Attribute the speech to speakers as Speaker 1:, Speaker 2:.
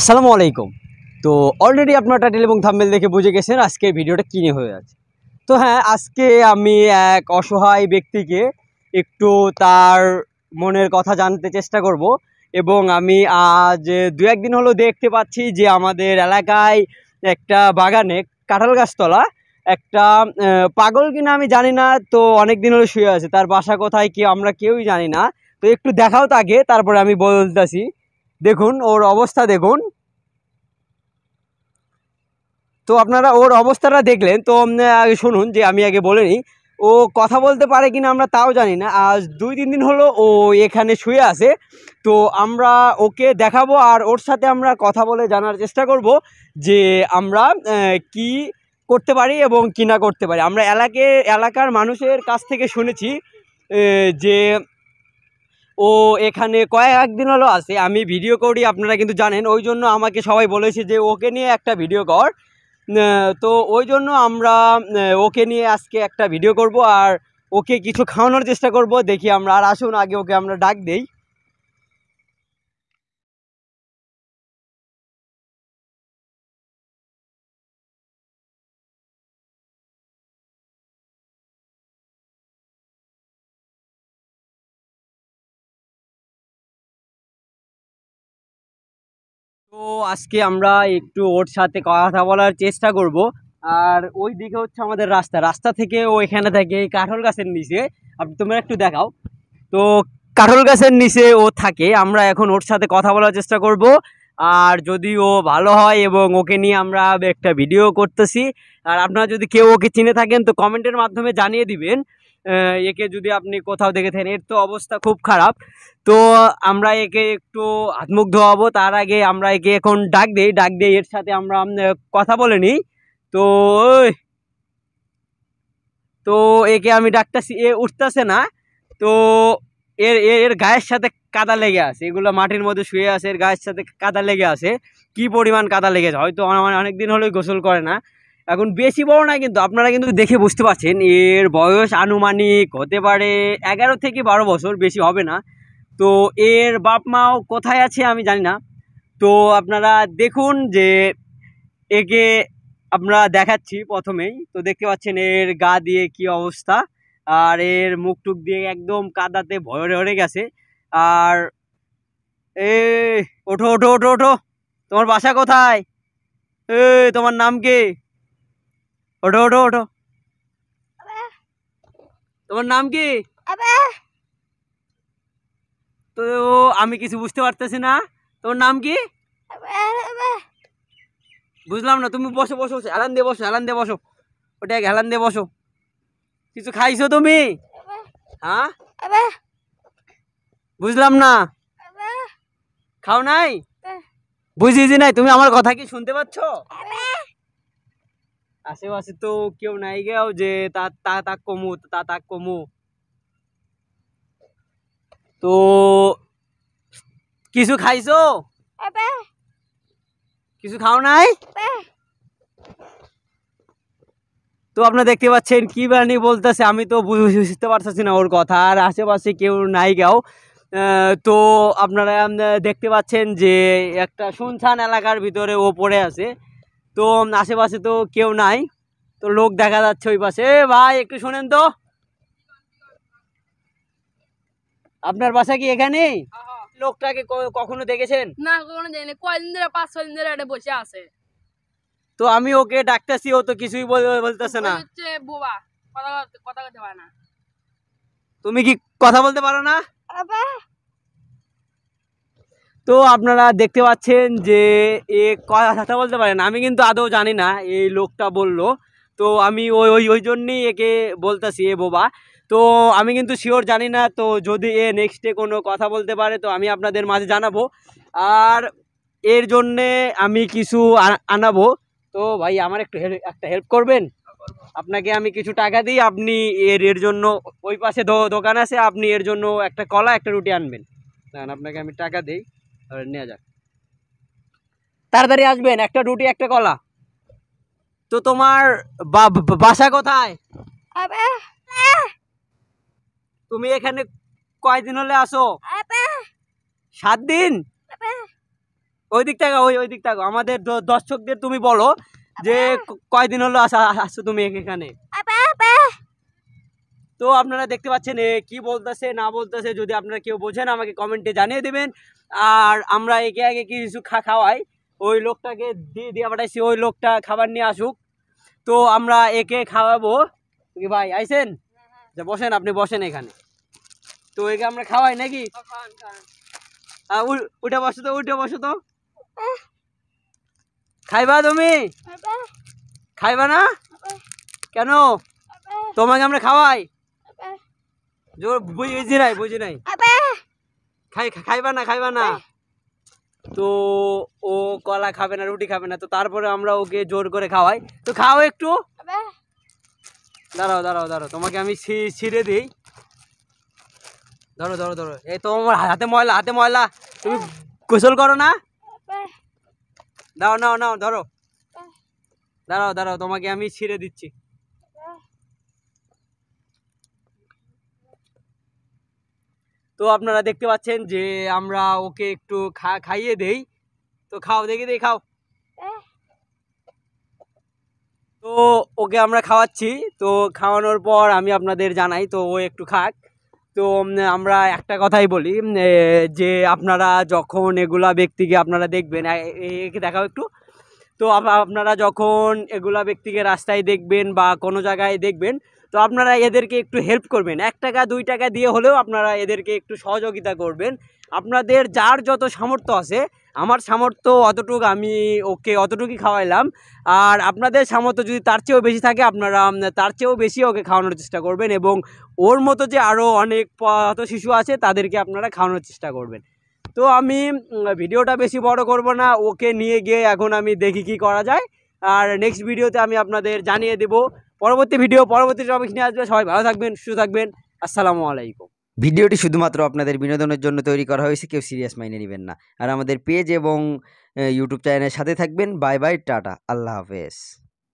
Speaker 1: আসসালামু আলাইকুম তো অলরেডি আপনার টাইটেল এবং থাম্বেল দেখে বুঝে গেছেন আজকে ভিডিওটা কিনে হয়ে আছে তো হ্যাঁ আজকে আমি এক অসহায় ব্যক্তিকে একটু তার মনের কথা জানতে চেষ্টা করব এবং আমি আজ দু একদিন হলো দেখতে পাচ্ছি যে আমাদের এলাকায় একটা বাগানে কাঁঠাল গাছতলা একটা পাগল কিনা আমি জানি না তো অনেক দিন হলো শুয়ে আছে তার বাসা কোথায় কি আমরা কেউই জানি না তো একটু দেখাও তাকে তারপরে আমি বলতেছি দেখুন ওর অবস্থা দেখুন তো আপনারা ওর অবস্থাটা দেখলেন তো আগে শুনুন যে আমি আগে বলে নিই ও কথা বলতে পারে কিনা আমরা তাও জানি না আজ দুই তিন দিন হলো ও এখানে শুয়ে আছে তো আমরা ওকে দেখাবো আর ওর সাথে আমরা কথা বলে জানার চেষ্টা করব যে আমরা কি করতে পারি এবং কিনা করতে পারি আমরা এলাকে এলাকার মানুষের কাছ থেকে শুনেছি যে ও এখানে কয়েক একদিন হলো আছে আমি ভিডিও করি আপনারা কিন্তু জানেন ওই জন্য আমাকে সবাই বলেছে যে ওকে নিয়ে একটা ভিডিও কর তো ওই জন্য আমরা ওকে নিয়ে আজকে একটা ভিডিও করব আর ওকে কিছু খাওয়ানোর চেষ্টা করব দেখি আমরা আর আসুন আগে ওকে আমরা ডাক দেই তো আজকে আমরা একটু ওর সাথে কথা বলার চেষ্টা করব আর ওই দিকে হচ্ছে আমাদের রাস্তা রাস্তা থেকে ও এখানে থাকে কাঠল গাছের নিচে আপনি তোমরা একটু দেখাও তো কাঠল গাছের নিচে ও থাকে আমরা এখন ওর সাথে কথা বলার চেষ্টা করব আর যদি ও ভালো হয় এবং ওকে নিয়ে আমরা একটা ভিডিও করতেছি আর আপনারা যদি কেউ ওকে চিনে থাকেন তো কমেন্টের মাধ্যমে জানিয়ে দিবেন একে যদি আপনি কোথাও দেখে থাকেন এর তো অবস্থা খুব খারাপ তো আমরা একে একটু হাতমুখ ধোয়াবো তার আগে আমরা একে এখন ডাক দিই ডাক দিয়ে এর সাথে আমরা কথা বলে নিই তো তো একে আমি ডাকতেছি এ উঠতেছে না তো এর এর গায়ের সাথে কাদা লেগে আছে এগুলো মাটির মধ্যে শুয়ে আছে এর গায়ের সাথে কাদা লেগে আছে কি পরিমাণ কাদা লেগেছে হয়তো অনেক দিন হলেই গোসল করে না এখন বেশি বড় না কিন্তু আপনারা কিন্তু দেখে বুঝতে পারছেন এর বয়স আনুমানিক হতে পারে এগারো থেকে বারো বছর বেশি হবে না তো এর বাপ মাও কোথায় আছে আমি জানি না তো আপনারা দেখুন যে একে আমরা দেখাচ্ছি প্রথমেই তো দেখতে পাচ্ছেন এর গা দিয়ে কি অবস্থা আর এর মুখ টুক দিয়ে একদম কাদাতে ভরে ভরে গেছে আর এ ওঠো ওঠো ওঠো ওঠো তোমার বাসা কোথায় এ তোমার নাম কে ওঠো ওঠো ওঠো তোমার নাম কি তো আমি কিছু বুঝতে পারতেছি না তোমার নাম কি বুঝলাম না তুমি বসো বসো হেলান দিয়ে বসো হেলান দিয়ে বসো ওটা এক হেলান দিয়ে বসো কিছু খাইছো তুমি হ্যাঁ বুঝলাম না খাও নাই বুঝিয়েছি নাই তুমি আমার কথা কি শুনতে পাচ্ছ আশেপাশে তো কেউ নাই গেও যে তা তা তাক কমু তা কমু তো কিছু খাইছো কিছু খাও নাই তো আপনারা দেখতে পাচ্ছেন কি বানি বলতেছে আমি তো বুঝতে পারতেছি না ওর কথা আর আশেপাশে কেউ নাই গাও তো আপনারা দেখতে পাচ্ছেন যে একটা শুনশান এলাকার ভিতরে ও পড়ে আছে তো আশেপাশে তো কেউ নাই তো লোক দেখা যাচ্ছে ওই পাশে ভাই একটু শোনেন তো আপনার বাসা কি এখানে হ্যাঁ, হ্যাঁ। লোকটাকে কখনো দেখেছেন না কখনো দেখিনি কয়দিন ধরে পাঁচ ছয় দিন ধরে এটা বসে আছে তো আমি ওকে ডাকতেছি ও তো কিছুই বলতেছে না বোবা কথা কথা বলতে পারে না তুমি কি কথা বলতে পারো না তো আপনারা দেখতে পাচ্ছেন যে এ কথা বলতে পারেন আমি কিন্তু আদৌ জানি না এই লোকটা বলল তো আমি ওই ওই ওই জন্যেই একে বলতেছি এ বোবা তো আমি কিন্তু শিওর জানি না তো যদি এ নেক্সটে কোনো কথা বলতে পারে তো আমি আপনাদের মাঝে জানাবো আর এর জন্যে আমি কিছু আনাবো তো ভাই আমার একটু একটা হেল্প করবেন আপনাকে আমি কিছু টাকা দিই আপনি এর এর জন্য ওই পাশে দোকান আছে আপনি এর জন্য একটা কলা একটা রুটি আনবেন আপনাকে আমি টাকা দিই নেওয়া যাক তাড়াতাড়ি আসবেন একটা রুটি একটা কলা তো তোমার বাসা কোথায় তুমি এখানে কয়দিন হলে আসো সাত দিন ওই দিক থাকো ওই ওই দিক থাকো আমাদের দর্শকদের তুমি বলো যে কয়দিন হলো আসা আসছো তুমি এখানে তো আপনারা দেখতে পাচ্ছেন কি বলতেছে না বলতেছে যদি আপনারা কেউ বোঝেন আমাকে কমেন্টে জানিয়ে দেবেন আর আমরা একে আগে কিছু খা খাওয়াই ওই লোকটাকে দিয়ে দিয়ে পাঠাইছি ওই লোকটা খাবার নিয়ে আসুক তো আমরা একে খাওয়াবো কি ভাই আইসেন যে বসেন আপনি বসেন এখানে তো একে আমরা খাওয়াই নাকি উঠে বসো তো উঠে বসো তো খাইবা তুমি খাইবা না কেন তোমাকে আমরা খাওয়াই জোর বুঝি নাই বুঝি নাই খাই খাইবা না খাইবা না তো ও কলা খাবে না রুটি খাবে না তো তারপরে আমরা ওকে জোর করে খাওয়াই তো খাও একটু দাঁড়াও দাঁড়াও দাঁড়াও তোমাকে আমি ছিঁড়ে দিই ধরো ধরো ধরো এই তোমার হাতে ময়লা হাতে ময়লা তুমি গোসল করো না দাও নাও নাও ধরো দাঁড়াও দাঁড়াও তোমাকে আমি ছিঁড়ে দিচ্ছি তো আপনারা দেখতে পাচ্ছেন যে আমরা ওকে একটু খাইয়ে দেই তো খাও দেখি দেই খাও তো ওকে আমরা খাওয়াচ্ছি তো খাওয়ানোর পর আমি আপনাদের জানাই তো ও একটু খাক তো আমরা একটা কথাই বলি যে আপনারা যখন এগুলা ব্যক্তিকে আপনারা দেখবেন একে দেখাও একটু তো আপনারা যখন এগুলা ব্যক্তিকে রাস্তায় দেখবেন বা কোনো জায়গায় দেখবেন তো আপনারা এদেরকে একটু হেল্প করবেন এক টাকা দুই টাকা দিয়ে হলেও আপনারা এদেরকে একটু সহযোগিতা করবেন আপনাদের যার যত সামর্থ্য আছে আমার সামর্থ্য অতটুকু আমি ওকে অতটুকুই খাওয়াইলাম আর আপনাদের সামর্থ্য যদি তার চেয়েও বেশি থাকে আপনারা তার চেয়েও বেশি ওকে খাওয়ানোর চেষ্টা করবেন এবং ওর মতো যে আরও অনেক পত শিশু আছে তাদেরকে আপনারা খাওয়ানোর চেষ্টা করবেন তো আমি ভিডিওটা বেশি বড় করব না ওকে নিয়ে গিয়ে এখন আমি দেখি কি করা যায় আর নেক্সট ভিডিওতে আমি আপনাদের জানিয়ে দেব পরবর্তী ভিডিও পরবর্তী টপিক নিয়ে আসবে সবাই ভালো থাকবেন সুস্থ থাকবেন আসসালামু আলাইকুম ভিডিওটি শুধুমাত্র আপনাদের বিনোদনের জন্য তৈরি করা হয়েছে কেউ সিরিয়াস মাইনে নেবেন না আর আমাদের পেজ এবং ইউটিউব চ্যানেলের সাথে থাকবেন বাই বাই টাটা আল্লাহ হাফেজ